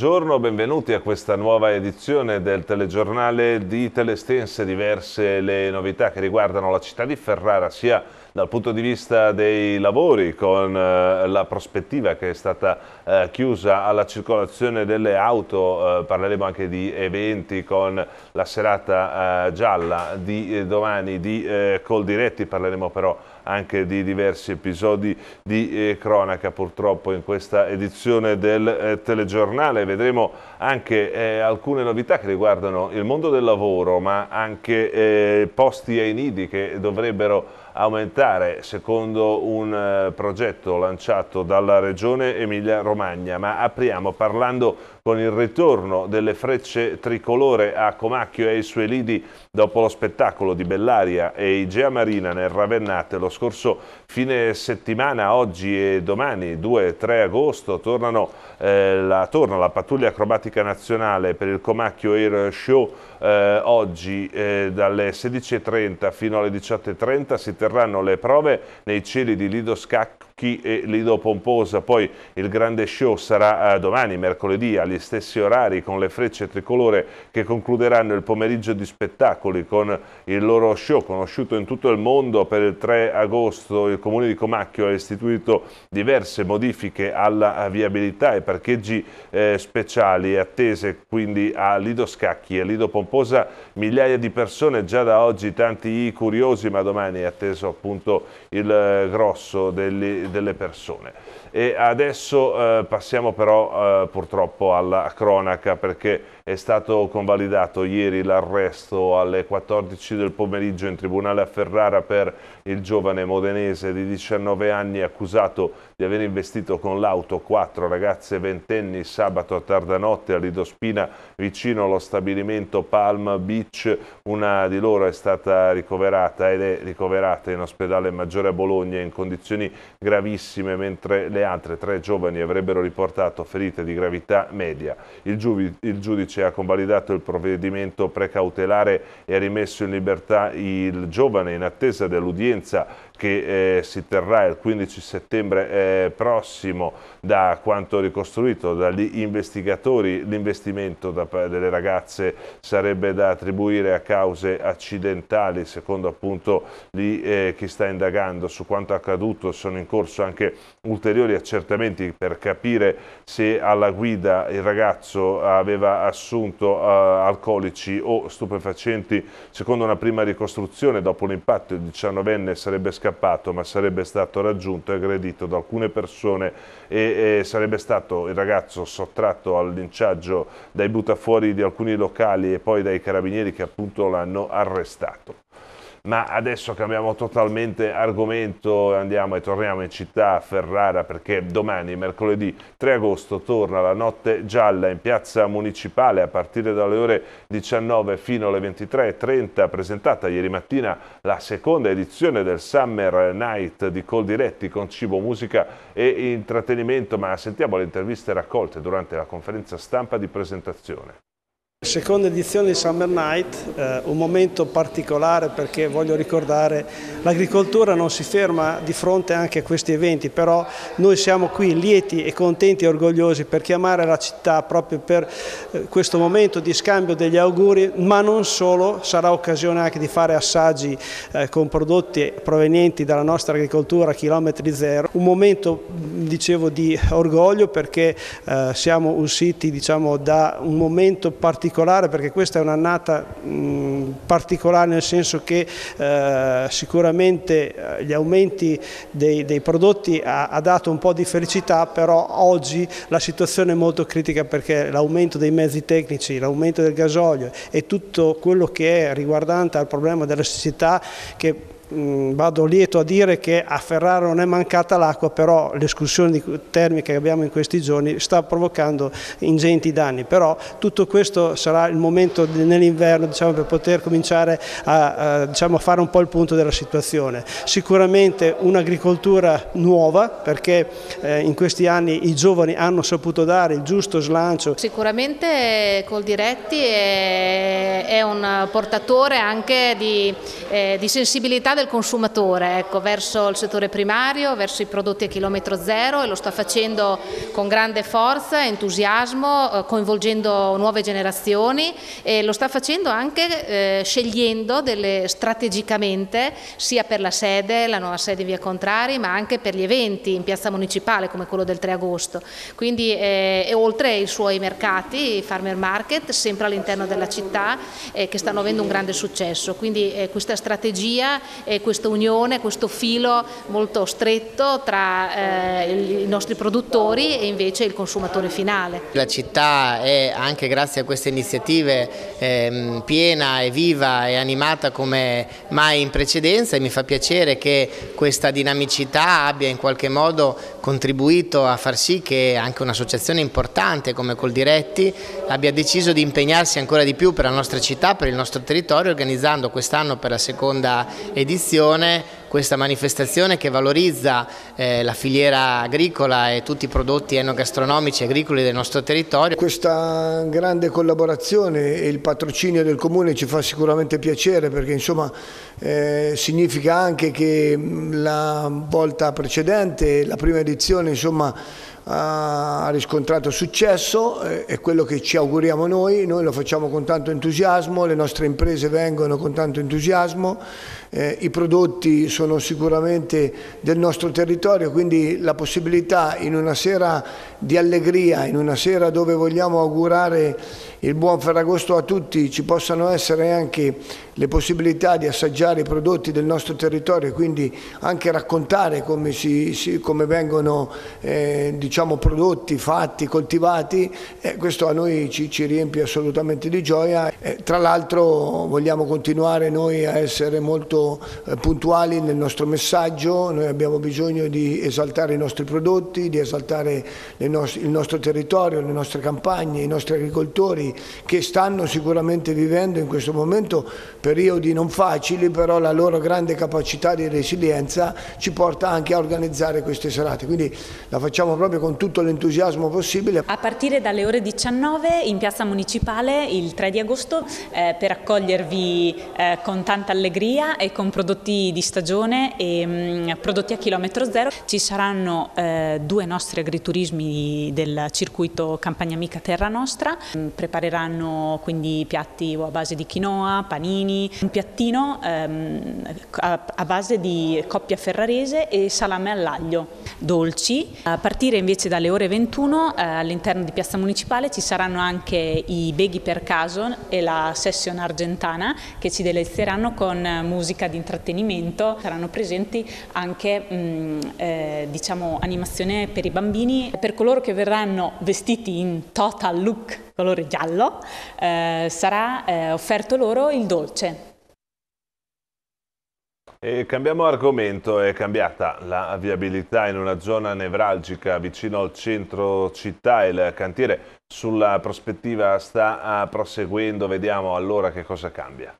buongiorno, benvenuti a questa nuova edizione del telegiornale di Telestense, diverse le novità che riguardano la città di Ferrara sia dal punto di vista dei lavori con eh, la prospettiva che è stata eh, chiusa alla circolazione delle auto, eh, parleremo anche di eventi con la serata eh, gialla di eh, domani di eh, Coldiretti, parleremo però anche di diversi episodi di eh, cronaca purtroppo in questa edizione del eh, telegiornale. Vedremo anche eh, alcune novità che riguardano il mondo del lavoro ma anche eh, posti ai nidi che dovrebbero aumentare secondo un eh, progetto lanciato dalla Regione Emilia-Romagna. Ma apriamo parlando con il ritorno delle frecce tricolore a Comacchio e ai suoi lidi dopo lo spettacolo di Bellaria e Igea Marina nel Ravennate lo scorso fine settimana, oggi e domani, 2-3 agosto, tornano, eh, la, torna la pattuglia acrobatica nazionale per il Comacchio Air Show eh, oggi eh, dalle 16.30 fino alle 18.30 si terranno le prove nei cieli di Lido Scacco chi Lido Pomposa. Poi il grande show sarà eh, domani, mercoledì, agli stessi orari, con le frecce tricolore che concluderanno il pomeriggio di spettacoli con il loro show conosciuto in tutto il mondo. Per il 3 agosto il comune di Comacchio ha istituito diverse modifiche alla viabilità e parcheggi eh, speciali attese quindi a Lido Scacchi e Lido Pomposa migliaia di persone già da oggi tanti curiosi ma domani è atteso appunto il eh, grosso degli delle persone. E adesso eh, passiamo però eh, purtroppo alla cronaca perché è stato convalidato ieri l'arresto alle 14 del pomeriggio in tribunale a Ferrara per il giovane modenese di 19 anni accusato di aver investito con l'auto quattro ragazze ventenni sabato a tarda notte a Ridospina vicino allo stabilimento Palm Beach. Una di loro è stata ricoverata ed è ricoverata in ospedale maggiore a Bologna in condizioni gravissime, mentre le altre tre giovani avrebbero riportato ferite di gravità media. Il, giu il giudice ha convalidato il provvedimento precautelare e ha rimesso in libertà il giovane in attesa dell'udienza che eh, si terrà il 15 settembre eh, prossimo da quanto ricostruito dagli investigatori l'investimento delle ragazze sarebbe da attribuire a cause accidentali secondo appunto lì, eh, chi sta indagando su quanto accaduto sono in corso anche ulteriori accertamenti per capire se alla guida il ragazzo aveva assunto eh, alcolici o stupefacenti secondo una prima ricostruzione dopo l'impatto il 19enne sarebbe scappato scappato ma sarebbe stato raggiunto e aggredito da alcune persone e, e sarebbe stato il ragazzo sottratto al linciaggio dai buttafuori di alcuni locali e poi dai carabinieri che appunto l'hanno arrestato ma adesso cambiamo totalmente argomento, andiamo e torniamo in città a Ferrara perché domani, mercoledì 3 agosto, torna la notte gialla in piazza municipale a partire dalle ore 19 fino alle 23.30, presentata ieri mattina la seconda edizione del Summer Night di Coldiretti con cibo, musica e intrattenimento, ma sentiamo le interviste raccolte durante la conferenza stampa di presentazione. Seconda edizione di Summer Night, eh, un momento particolare perché voglio ricordare l'agricoltura non si ferma di fronte anche a questi eventi, però noi siamo qui lieti e contenti e orgogliosi per chiamare la città proprio per eh, questo momento di scambio degli auguri, ma non solo, sarà occasione anche di fare assaggi eh, con prodotti provenienti dalla nostra agricoltura a chilometri zero, un momento dicevo di orgoglio perché siamo usciti diciamo, da un momento particolare particolare perché questa è un'annata particolare nel senso che eh, sicuramente eh, gli aumenti dei, dei prodotti ha, ha, dato un po' di felicità, però oggi la situazione è molto critica perché l'aumento dei mezzi tecnici, l'aumento del gasolio e tutto quello che è riguardante al problema della società che Mm, vado lieto a dire che a Ferrara non è mancata l'acqua, però l'escursione termica che abbiamo in questi giorni sta provocando ingenti danni, però tutto questo sarà il momento nell'inverno diciamo, per poter cominciare a, a diciamo, fare un po' il punto della situazione. Sicuramente un'agricoltura nuova perché eh, in questi anni i giovani hanno saputo dare il giusto slancio. Sicuramente Coldiretti è, è un portatore anche di, eh, di sensibilità del consumatore ecco, verso il settore primario, verso i prodotti a chilometro zero e lo sta facendo con grande forza, entusiasmo, eh, coinvolgendo nuove generazioni e lo sta facendo anche eh, scegliendo delle, strategicamente sia per la sede, la nuova sede in via Contrari, ma anche per gli eventi in piazza municipale come quello del 3 agosto. Quindi eh, e oltre ai suoi mercati, i farmer market, sempre all'interno della città eh, che stanno avendo un grande successo. Quindi eh, questa strategia eh, questa unione, questo filo molto stretto tra eh, i nostri produttori e invece il consumatore finale. La città è anche grazie a queste iniziative eh, piena e viva e animata come mai in precedenza e mi fa piacere che questa dinamicità abbia in qualche modo contribuito a far sì che anche un'associazione importante come Coldiretti abbia deciso di impegnarsi ancora di più per la nostra città, per il nostro territorio, organizzando quest'anno per la seconda edizione disposizione questa manifestazione che valorizza eh, la filiera agricola e tutti i prodotti enogastronomici e agricoli del nostro territorio. Questa grande collaborazione e il patrocinio del Comune ci fa sicuramente piacere perché insomma eh, significa anche che mm, la volta precedente, la prima edizione insomma ha riscontrato successo, eh, è quello che ci auguriamo noi, noi lo facciamo con tanto entusiasmo, le nostre imprese vengono con tanto entusiasmo, eh, i prodotti sono sicuramente del nostro territorio, quindi la possibilità in una sera di allegria, in una sera dove vogliamo augurare il buon Ferragosto a tutti, ci possano essere anche le possibilità di assaggiare i prodotti del nostro territorio e quindi anche raccontare come, si, si, come vengono eh, diciamo, prodotti, fatti, coltivati, eh, questo a noi ci, ci, riempie assolutamente di gioia. Eh, tra l'altro vogliamo continuare noi a essere molto eh, puntuali nel nostro messaggio, noi abbiamo bisogno di esaltare i nostri prodotti, di esaltare nos il nostro territorio, le nostre campagne, i nostri agricoltori che stanno sicuramente vivendo in questo momento periodi non facili, però la loro grande capacità di resilienza ci porta anche a organizzare queste serate, quindi la facciamo proprio con tutto l'entusiasmo possibile. A partire dalle ore 19 in Piazza Municipale il 3 di agosto eh, per accogliervi eh, con tanta allegria e con prodotti di stagione e mh, mm, prodotti a chilometro zero ci saranno eh, due nostri agriturismi del circuito Campagna Amica Terra Nostra, mh, mm, prepareranno quindi piatti a base di quinoa, panini, un piattino ehm, a, base di coppia ferrarese e salame all'aglio, dolci. A partire invece dalle ore 21 eh, all'interno di Piazza Municipale ci saranno anche i beghi per caso e la session argentana che ci delezieranno con eh, musica di intrattenimento. Saranno presenti anche mm, eh, diciamo, animazione per i bambini, per coloro che verranno vestiti in total look colore giallo, eh, sarà eh, offerto loro il dolce. E cambiamo argomento, è cambiata la viabilità in una zona nevralgica vicino al centro città, il cantiere sulla prospettiva sta ah, proseguendo, vediamo allora che cosa cambia.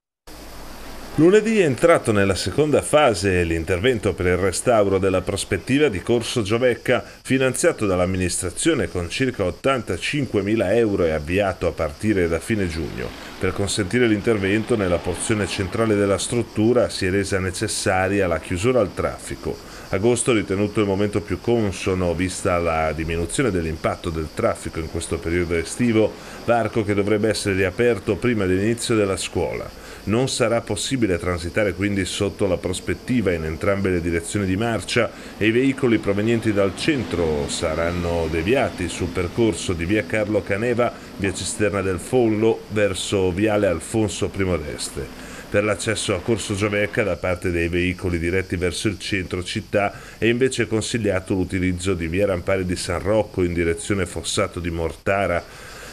Lunedì è entrato nella seconda fase l'intervento per il restauro della prospettiva di Corso Giovecca, finanziato dall'amministrazione con circa 85.000 euro e avviato a partire da fine giugno. Per consentire l'intervento nella porzione centrale della struttura si è resa necessaria la chiusura al traffico. Agosto ritenuto il momento più consono vista la diminuzione dell'impatto del traffico in questo periodo estivo, varco che dovrebbe essere riaperto prima dell'inizio della scuola. Non sarà possibile transitare quindi sotto la prospettiva in entrambe le direzioni di marcia e i veicoli provenienti dal centro saranno deviati sul percorso di via Carlo Caneva, via Cisterna del Follo, verso viale Alfonso I d'Este per l'accesso a Corso Giovecca da parte dei veicoli diretti verso il centro città è invece consigliato l'utilizzo di via Rampari di San Rocco in direzione Fossato di Mortara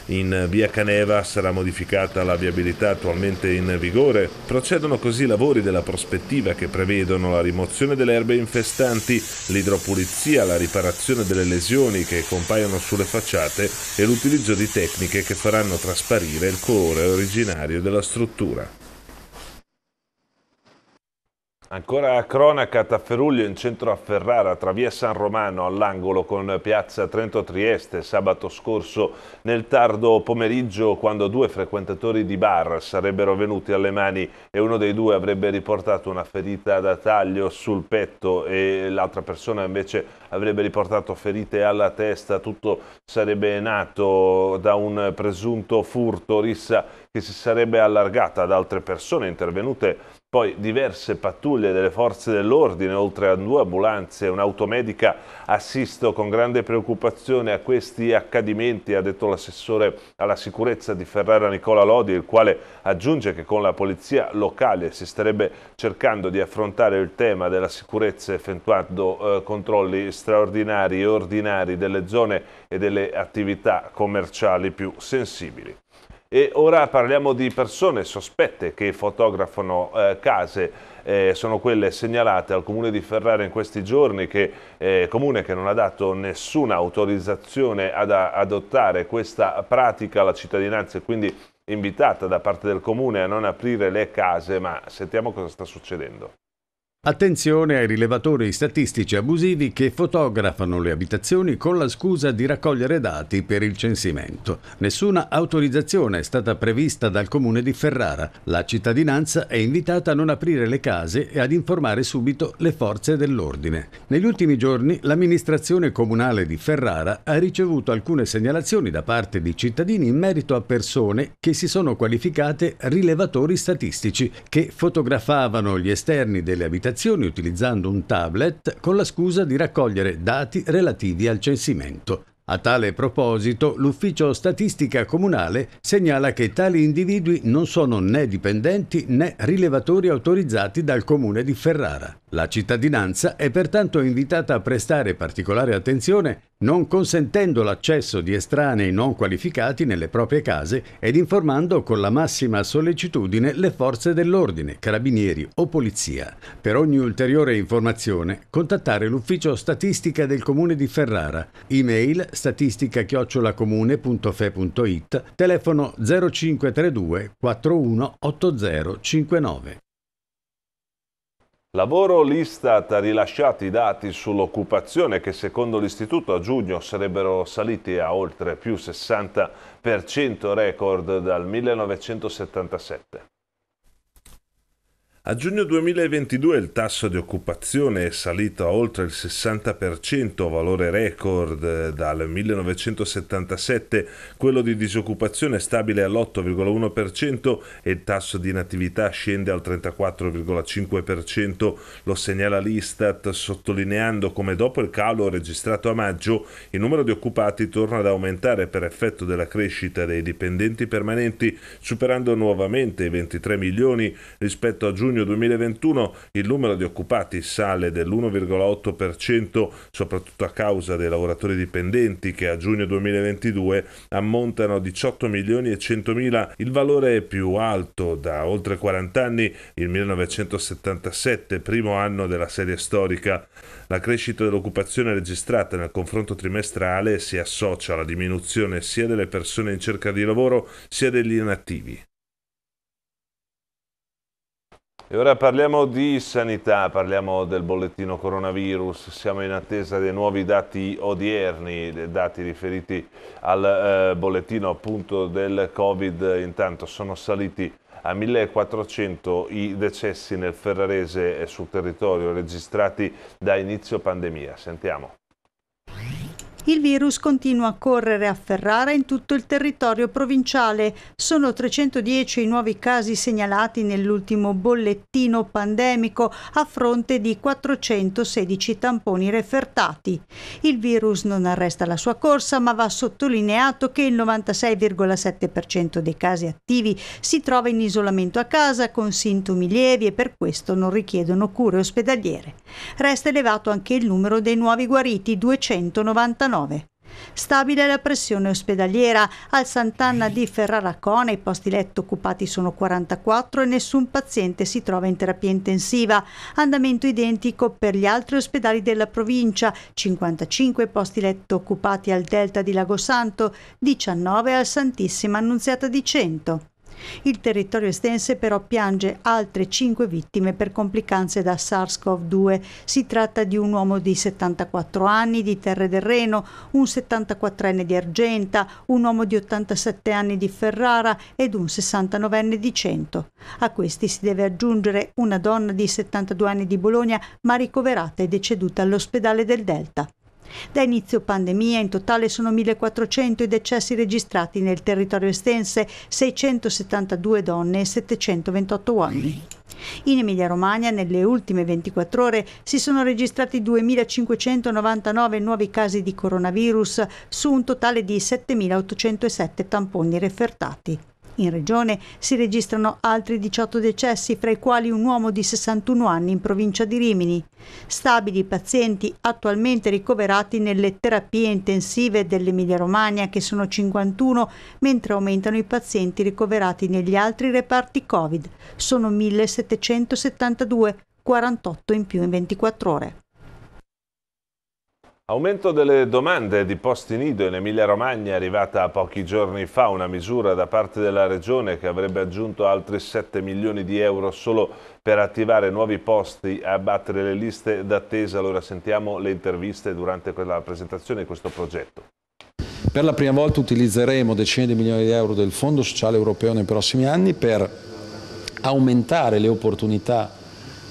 in eh, via Caneva sarà modificata la viabilità attualmente in vigore. Procedono così i lavori della prospettiva che prevedono la rimozione delle erbe infestanti, l'idropulizia, la riparazione delle lesioni che compaiono sulle facciate e l'utilizzo di tecniche che faranno trasparire il colore originario della struttura. Ancora a cronaca, Tafferuglio in centro a Ferrara, tra via San Romano all'angolo con piazza Trento Trieste, sabato scorso nel tardo pomeriggio quando due frequentatori di bar sarebbero venuti alle mani e uno dei due avrebbe riportato una ferita da taglio sul petto e l'altra persona invece avrebbe riportato ferite alla testa, tutto sarebbe nato da un presunto furto, rissa che si sarebbe allargata ad altre persone intervenute poi diverse pattuglie delle forze dell'ordine, oltre a due ambulanze e un'automedica assisto con grande preoccupazione a questi accadimenti, ha detto l'assessore alla sicurezza di Ferrara Nicola Lodi, il quale aggiunge che con la polizia locale si starebbe cercando di affrontare il tema della sicurezza effettuando eh, controlli straordinari e ordinari delle zone e delle attività commerciali più sensibili. E ora parliamo di persone sospette che fotografano eh, case, eh, sono quelle segnalate al comune di Ferrara in questi giorni, che, eh, comune che non ha dato nessuna autorizzazione ad adottare questa pratica alla cittadinanza e quindi invitata da parte del comune a non aprire le case, ma sentiamo cosa sta succedendo. Attenzione ai rilevatori statistici abusivi che fotografano le abitazioni con la scusa di raccogliere dati per il censimento. Nessuna autorizzazione è stata prevista dal comune di Ferrara. La cittadinanza è invitata a non aprire le case e ad informare subito le forze dell'ordine. Negli ultimi giorni l'amministrazione comunale di Ferrara ha ricevuto alcune segnalazioni da parte di cittadini in merito a persone che si sono qualificate rilevatori statistici che fotografavano gli esterni delle abitazioni abitazioni utilizzando un tablet con la scusa di raccogliere dati relativi al censimento. A tale proposito, l'ufficio statistica comunale segnala che tali individui non sono né dipendenti né rilevatori autorizzati dal comune di Ferrara. La cittadinanza è pertanto invitata a prestare particolare attenzione non consentendo l'accesso di estranei non qualificati nelle proprie case ed informando con la massima sollecitudine le forze dell'ordine, carabinieri o polizia. Per ogni ulteriore informazione contattare l'ufficio statistica del comune di Ferrara, email statistica-comune.fe.it, telefono 0532 418059. Lavoro l'Istat ha rilasciato i dati sull'occupazione che secondo l'Istituto a giugno sarebbero saliti a oltre più 60% record dal 1977. A giugno 2022 il tasso di occupazione è salito a oltre il 60%, valore record eh, dal 1977, quello di disoccupazione è stabile all'8,1% e il tasso di inattività scende al 34,5%, lo segnala l'Istat sottolineando come dopo il calo registrato a maggio il numero di occupati torna ad aumentare per effetto della crescita dei dipendenti permanenti, superando nuovamente i 23 milioni rispetto a giugno giugno 2021 il numero di occupati sale dell'1,8%, soprattutto a causa dei lavoratori dipendenti che a giugno 2022 ammontano a 18 milioni e 100 mila. Il valore più alto da oltre 40 anni, il 1977, primo anno della serie storica. La crescita dell'occupazione registrata nel confronto trimestrale si associa alla diminuzione sia delle persone in cerca di lavoro sia degli inattivi. E ora parliamo di sanità, parliamo del bollettino coronavirus, siamo in attesa dei nuovi dati odierni, dati riferiti al eh, bollettino appunto del Covid, intanto sono saliti a 1400 i decessi nel Ferrarese e sul territorio registrati da inizio pandemia. Sentiamo. Il virus continua a correre a Ferrara in tutto il territorio provinciale. Sono 310 i nuovi casi segnalati nell'ultimo bollettino pandemico a fronte di 416 tamponi refertati. Il virus non arresta la sua corsa, ma va sottolineato che il 96,7% dei casi attivi si trova in isolamento a casa con sintomi lievi e per questo non richiedono cure ospedaliere. Resta elevato anche il numero dei nuovi guariti, 299 19. Stabile la pressione ospedaliera, al Sant'Anna di Ferraracona i posti letto occupati sono 44 e nessun paziente si trova in terapia intensiva. Andamento identico per gli altri ospedali della provincia, 55 posti letto occupati al Delta di Lago Santo, 19 al Santissima Annunziata di Cento. Il territorio estense però piange altre 5 vittime per complicanze da SARS-CoV-2. Si tratta di un uomo di 74 anni di Terre del Reno, un 74enne di Argenta, un uomo di 87 anni di Ferrara ed un 69enne di Cento. A questi si deve aggiungere una donna di 72 anni di Bologna ma ricoverata e deceduta all'ospedale del Delta. Da inizio pandemia in totale sono 1400 i decessi registrati nel territorio estense, 672 donne e 728 uomini. In Emilia-Romagna nelle ultime 24 ore si sono registrati 2.599 nuovi casi di coronavirus su un totale di 7.807 tamponi refertati. In regione si registrano altri 18 decessi, fra i quali un uomo di 61 anni in provincia di Rimini. Stabili i pazienti attualmente ricoverati nelle terapie intensive dell'Emilia Romagna, che sono 51, mentre aumentano i pazienti ricoverati negli altri reparti Covid. Sono 1772, 48 in più in 24 ore. Aumento delle domande di posti nido in Emilia-Romagna è arrivata pochi giorni fa una misura da parte della Regione che avrebbe aggiunto altri 7 milioni di euro solo per attivare nuovi posti e abbattere le liste d'attesa. Allora sentiamo le interviste durante la presentazione di questo progetto. Per la prima volta utilizzeremo decine di milioni di euro del Fondo Sociale Europeo nei prossimi anni per aumentare le opportunità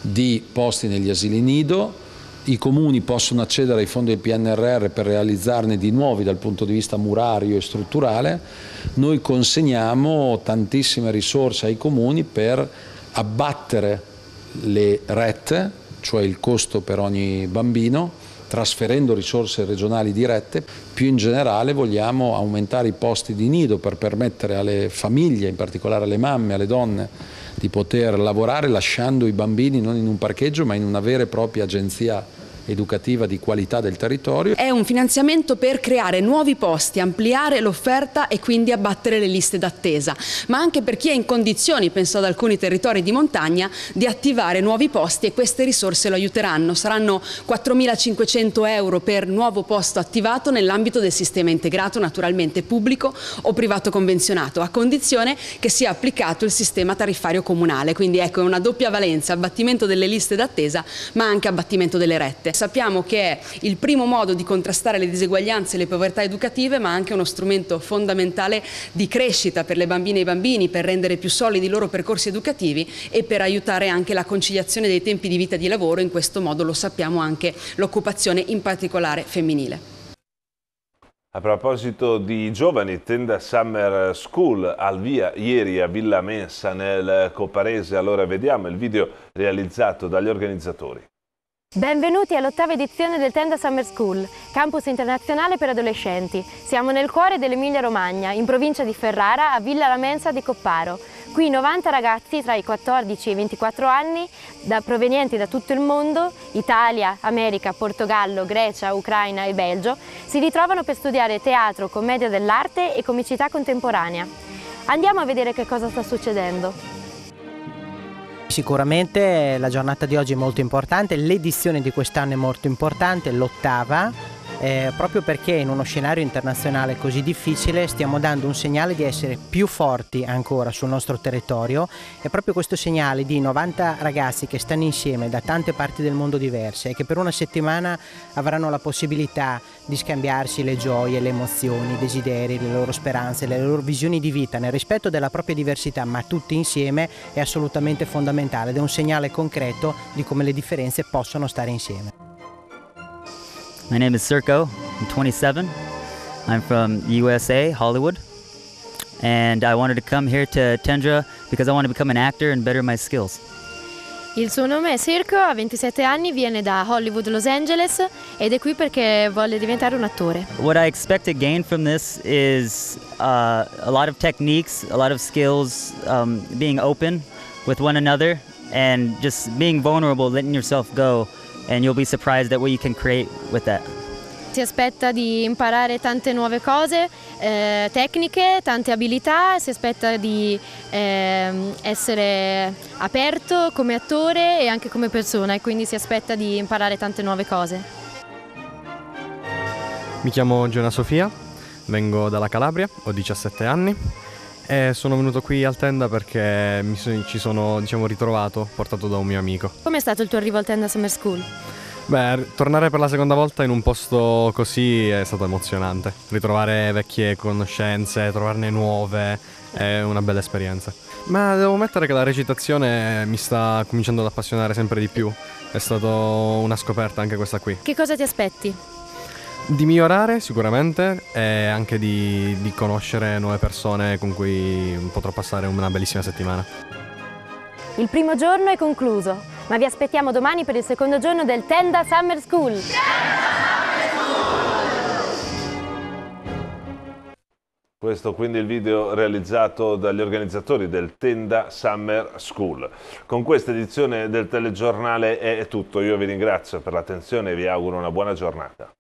di posti negli asili nido, i comuni possono accedere ai fondi del PNRR per realizzarne di nuovi dal punto di vista murario e strutturale, noi consegniamo tantissime risorse ai comuni per abbattere le rette, cioè il costo per ogni bambino, trasferendo risorse regionali dirette, più in generale vogliamo aumentare i posti di nido per permettere alle famiglie, in particolare alle mamme, alle donne, di poter lavorare lasciando i bambini non in un parcheggio ma in una vera e propria agenzia educativa di qualità del territorio. È un finanziamento per creare nuovi posti, ampliare l'offerta e quindi abbattere le liste d'attesa, ma anche per chi è in condizioni, penso ad alcuni territori di montagna, di attivare nuovi posti e queste risorse lo aiuteranno. Saranno 4.500 euro per nuovo posto attivato nell'ambito del sistema integrato, naturalmente pubblico o privato convenzionato, a condizione che sia applicato il sistema tariffario comunale. Quindi ecco, è una doppia valenza, abbattimento delle liste d'attesa, ma anche abbattimento delle rette. Cioè, sappiamo che è il primo modo di contrastare le diseguaglianze e le povertà educative, ma anche uno strumento fondamentale di crescita per le bambine e i bambini, per rendere più solidi i loro percorsi educativi e per aiutare anche la conciliazione dei tempi di vita e di lavoro, in questo modo lo sappiamo anche l'occupazione in particolare femminile. A proposito di giovani, tenda Summer School al via ieri a Villa Mensa nel Coparese. Allora vediamo il video realizzato dagli organizzatori. Benvenuti all'ottava edizione del Tenda Summer School, campus internazionale per adolescenti. Siamo nel cuore dell'Emilia Romagna, in provincia di Ferrara, a Villa La Mensa di Copparo. Qui 90 ragazzi tra i 14 e i 24 anni, da, provenienti da tutto il mondo, Italia, America, Portogallo, Grecia, Ucraina e Belgio, si ritrovano per studiare teatro, commedia dell'arte e comicità contemporanea. Andiamo a vedere che cosa sta succedendo. Sicuramente la giornata di oggi è molto importante, l'edizione di quest'anno è molto importante, l'ottava eh, proprio perché in uno scenario internazionale così difficile stiamo dando un segnale di essere più forti ancora sul nostro territorio e proprio questo segnale di 90 ragazzi che stanno insieme da tante parti del mondo diverse e che per una settimana avranno la possibilità di scambiarsi le gioie, le emozioni, i desideri, le loro speranze, le loro visioni di vita nel rispetto della propria diversità ma tutti insieme è assolutamente fondamentale ed è un segnale concreto di come le differenze possono stare insieme. My name is Circo. I'm 27. I'm from USA, Hollywood. And I wanted to come here to Tendra because I want to become an actor and better my skills. Il suo nome è Circo, ha 27 anni, viene da Hollywood, Los Angeles ed è qui perché vuole diventare un attore. What I expect to gain from this is uh, a lot of techniques, a lot of skills, um, being open with one another and just being vulnerable, letting yourself go. and you'll be surprised at what you can create with that. Si aspetta di imparare tante nuove cose, eh, tecniche, tante abilità, si aspetta di eh, essere aperto come attore e anche come persona e quindi si aspetta di imparare tante nuove cose. Mi chiamo Giona Sofia, vengo dalla Calabria, ho 17 anni eh, sono venuto qui al tenda perché mi so- ci sono diciamo, ritrovato, portato da un mio amico. Come è stato il tuo arrivo al tenda Summer School? Beh, tornare per la seconda volta in un posto così è stato emozionante. Ritrovare vecchie conoscenze, trovarne nuove, è una bella esperienza. Ma devo ammettere che la recitazione mi sta cominciando ad appassionare sempre di più. È stata una scoperta anche questa qui. Che cosa ti aspetti? di migliorare sicuramente e anche di, di, conoscere nuove persone con cui potrò passare una bellissima settimana. Il primo giorno è concluso, ma vi aspettiamo domani per il secondo giorno del Tenda Summer School. Tenda Summer School! Questo quindi è il video realizzato dagli organizzatori del Tenda Summer School. Con questa edizione del telegiornale è tutto, io vi ringrazio per l'attenzione e vi auguro una buona giornata.